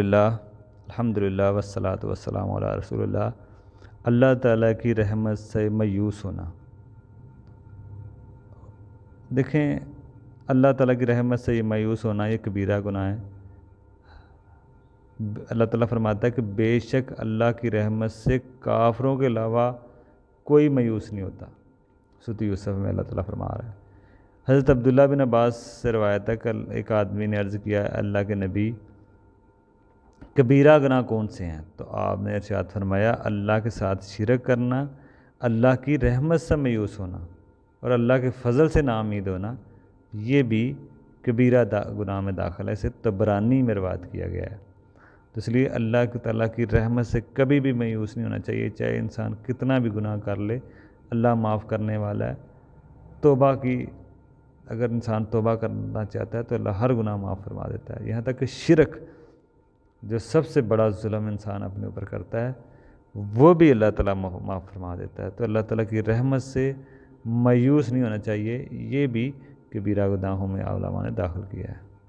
अलहमदिल्ला वसलात वसलाम रसोल्ला अल्लाह ताला की रहमत से मायूस होना देखें अल्लाह ताला की रहमत से ये मायूस होना ये कबीरा गुनाह है अल्लाह ताला फरमाता है कि बेशक अल्लाह की रहमत से काफरों के अलावा कोई मायूस नहीं होता सुत यूसुफ में अल्लाह ताला फरमा रहा है हज़रत अब्दुल्ला बिन अब्बास से रवायत है कि एक आदमी ने अर्ज़ किया अल्लाह के नबी कबीरा गुनाह कौन से हैं तो आपने इरशाद अच्छा फरमाया अल्लाह के साथ शिरक करना अल्लाह की रहमत से मायूस होना और अल्लाह के फजल से नामीद होना ये भी कबीरा गुनाह में दाखिल है इसे तबरानी में रवाद किया गया है तो इसलिए अल्लाह के ताली की रहमत से कभी भी मायूस नहीं होना चाहिए चाहे इंसान कितना भी गुनाह कर ले अल्लाह माफ़ करने वाला है तोबा की अगर इंसान तोबा करना चाहता है तो अल्लाह हर गुनाह माफ़ फरमा देता है यहाँ तक कि शिरक जो सबसे बड़ा जुल्म इंसान अपने ऊपर करता है वो भी अल्लाह ताला माफ़ फरमा देता है तो अल्लाह ताला की रहमत से मायूस नहीं होना चाहिए ये भी कि बीरा गुदाहों में आवलामा ने दाखिल किया है